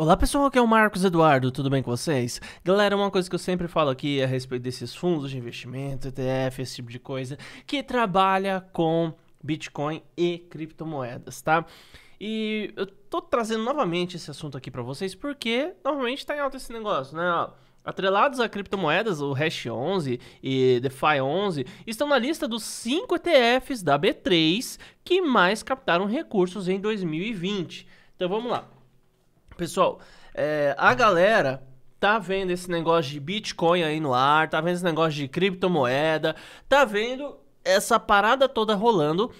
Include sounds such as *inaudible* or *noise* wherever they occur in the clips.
Olá pessoal, aqui é o Marcos Eduardo, tudo bem com vocês? Galera, uma coisa que eu sempre falo aqui é a respeito desses fundos de investimento, ETF, esse tipo de coisa, que trabalha com Bitcoin e criptomoedas, tá? E eu tô trazendo novamente esse assunto aqui para vocês porque normalmente tá em alta esse negócio, né? Atrelados a criptomoedas, o Hash 11 e DeFi 11 estão na lista dos 5 ETFs da B3 que mais captaram recursos em 2020. Então vamos lá. Pessoal, é, a galera tá vendo esse negócio de Bitcoin aí no ar, tá vendo esse negócio de criptomoeda, tá vendo essa parada toda rolando.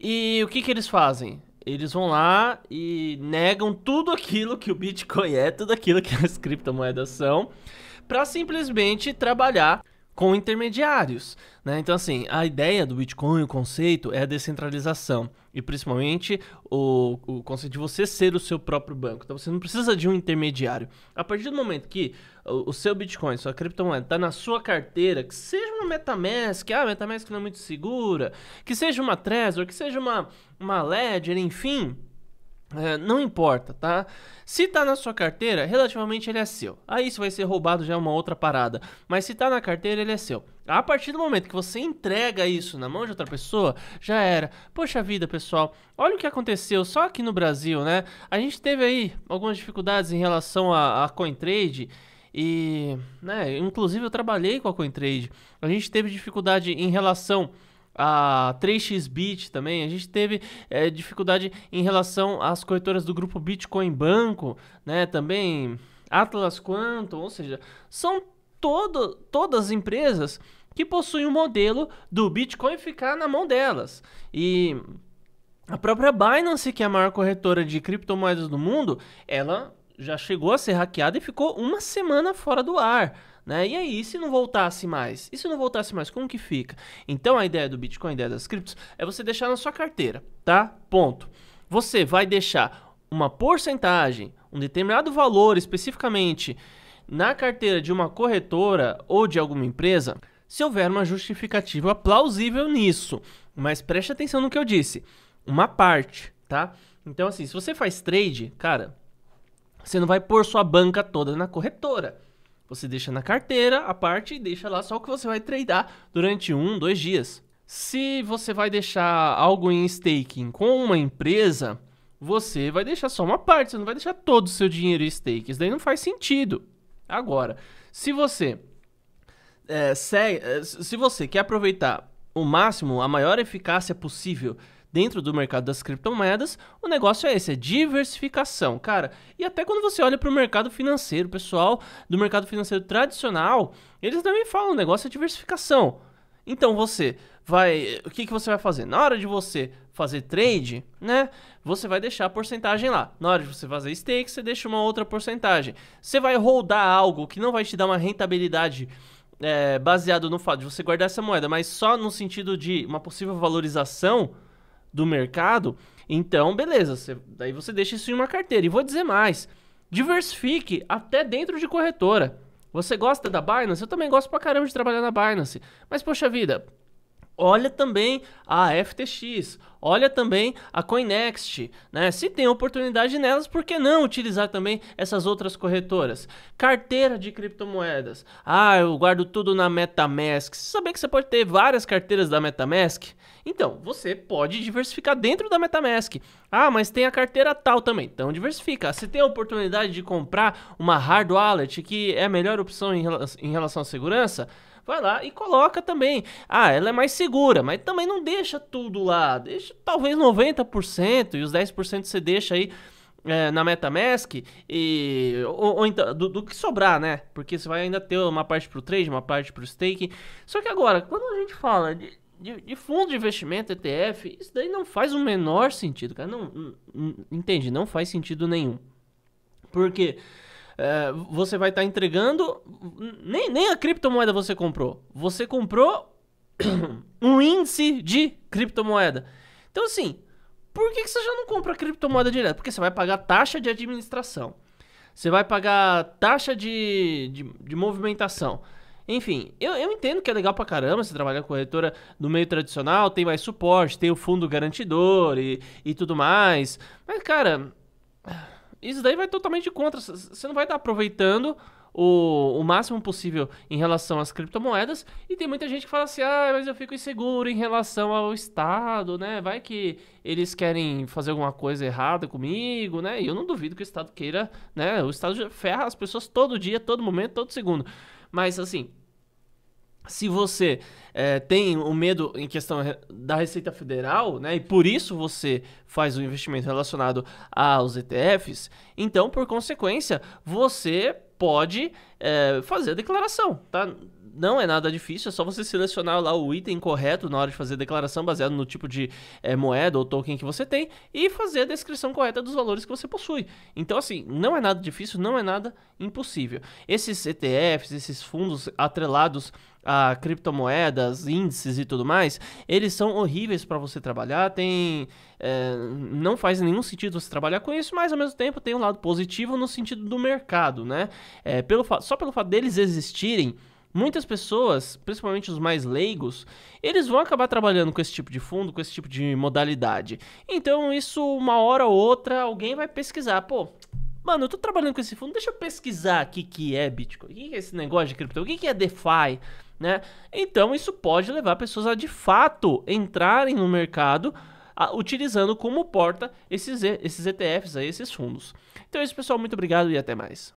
E o que que eles fazem? Eles vão lá e negam tudo aquilo que o Bitcoin é, tudo aquilo que as criptomoedas são, para simplesmente trabalhar com intermediários. Né? Então, assim, a ideia do Bitcoin, o conceito, é a descentralização. E principalmente o, o conceito de você ser o seu próprio banco. Então, você não precisa de um intermediário. A partir do momento que o, o seu Bitcoin, sua criptomoeda, está na sua carteira, que seja uma Metamask, ah, Metamask não é muito segura, que seja uma Trezor, que seja uma, uma Ledger, enfim é, não importa, tá? Se tá na sua carteira, relativamente ele é seu. Aí se vai ser roubado já é uma outra parada. Mas se tá na carteira, ele é seu. A partir do momento que você entrega isso na mão de outra pessoa, já era. Poxa vida, pessoal, olha o que aconteceu só aqui no Brasil, né? A gente teve aí algumas dificuldades em relação a, a CoinTrade. E, né, inclusive eu trabalhei com a CoinTrade. A gente teve dificuldade em relação a 3xBit também, a gente teve é, dificuldade em relação às corretoras do grupo Bitcoin Banco, né? Também Atlas Quantum, ou seja, são todo, todas empresas que possuem o um modelo do Bitcoin ficar na mão delas. E a própria Binance, que é a maior corretora de criptomoedas do mundo, ela já chegou a ser hackeada e ficou uma semana fora do ar. Né? E aí, e se não voltasse mais? E se não voltasse mais, como que fica? Então a ideia do Bitcoin, a ideia das criptos, é você deixar na sua carteira, tá? Ponto. Você vai deixar uma porcentagem, um determinado valor especificamente na carteira de uma corretora ou de alguma empresa, se houver uma justificativa plausível nisso. Mas preste atenção no que eu disse. Uma parte, tá? Então assim, se você faz trade, cara, você não vai pôr sua banca toda na corretora. Você deixa na carteira a parte e deixa lá só o que você vai tradear durante um, dois dias. Se você vai deixar algo em staking com uma empresa, você vai deixar só uma parte, você não vai deixar todo o seu dinheiro em staking. Isso daí não faz sentido. Agora, se você é, se você quer aproveitar o máximo, a maior eficácia possível dentro do mercado das criptomoedas, o negócio é esse, é diversificação, cara. E até quando você olha para o mercado financeiro, pessoal do mercado financeiro tradicional, eles também falam, o negócio é diversificação. Então você vai, o que, que você vai fazer? Na hora de você fazer trade, né? Você vai deixar a porcentagem lá. Na hora de você fazer stake, você deixa uma outra porcentagem. Você vai holdar algo que não vai te dar uma rentabilidade é, baseado no fato de você guardar essa moeda, mas só no sentido de uma possível valorização, do mercado, então beleza, daí você deixa isso em uma carteira. E vou dizer mais, diversifique até dentro de corretora. Você gosta da Binance? Eu também gosto pra caramba de trabalhar na Binance. Mas poxa vida, olha também a FTX, Olha também a Coinext, né? Se tem oportunidade nelas, por que não utilizar também essas outras corretoras? Carteira de criptomoedas. Ah, eu guardo tudo na MetaMask. Você sabia que você pode ter várias carteiras da MetaMask? Então, você pode diversificar dentro da MetaMask. Ah, mas tem a carteira tal também. Então, diversifica. Se tem a oportunidade de comprar uma hard wallet, que é a melhor opção em relação à segurança, vai lá e coloca também. Ah, ela é mais segura, mas também não deixa tudo lá. Deixa talvez 90% e os 10% você deixa aí é, na MetaMask e ou, ou então do, do, que sobrar, né? Porque você vai ainda ter uma parte para o trade, uma parte para o staking. Só que agora, quando a gente fala de, de, de, fundo de investimento ETF, isso daí não faz o menor sentido, cara. Não, não entende? Não faz sentido nenhum. Porque é, você vai estar tá entregando nem, nem a criptomoeda você comprou. Você comprou *coughs* um índice de criptomoeda. Então, assim, por que, que você já não compra criptomoeda direto? Porque você vai pagar taxa de administração, você vai pagar taxa de, de, de movimentação. Enfim, eu, eu entendo que é legal pra caramba você trabalhar com corretora no meio tradicional, tem mais suporte, tem o fundo garantidor e, e tudo mais. Mas, cara, isso daí vai totalmente contra. Você não vai estar aproveitando o, o máximo possível em relação às criptomoedas. E tem muita gente que fala assim: ah, mas eu fico inseguro em relação ao Estado, né? Vai que eles querem fazer alguma coisa errada comigo, né? E eu não duvido que o Estado queira, né? O Estado ferra as pessoas todo dia, todo momento, todo segundo. Mas assim, se você é, tem o um medo em questão da Receita Federal, né, e por isso você faz o um investimento relacionado aos ETFs, então, por consequência, você pode é, fazer a declaração, tá? Não é nada difícil, é só você selecionar lá o item correto na hora de fazer a declaração, baseado no tipo de é, moeda ou token que você tem, e fazer a descrição correta dos valores que você possui. Então, assim, não é nada difícil, não é nada impossível. Esses ETFs, esses fundos atrelados a criptomoedas, índices e tudo mais, eles são horríveis para você trabalhar. Tem, é, não faz nenhum sentido você trabalhar com isso, mas ao mesmo tempo tem um lado positivo no sentido do mercado, né? É, pelo fato só pelo fato deles existirem, muitas pessoas, principalmente os mais leigos, eles vão acabar trabalhando com esse tipo de fundo, com esse tipo de modalidade. Então, isso uma hora ou outra alguém vai pesquisar, pô, Mano, eu tô trabalhando com esse fundo, deixa eu pesquisar o que, que é Bitcoin, o que, é esse negócio de cripto, o que, que é DeFi, né? Então isso pode levar pessoas a de fato entrarem no mercado a, utilizando como porta esses, esses ETFs aí, esses fundos. Então é isso, pessoal. Muito obrigado e até mais.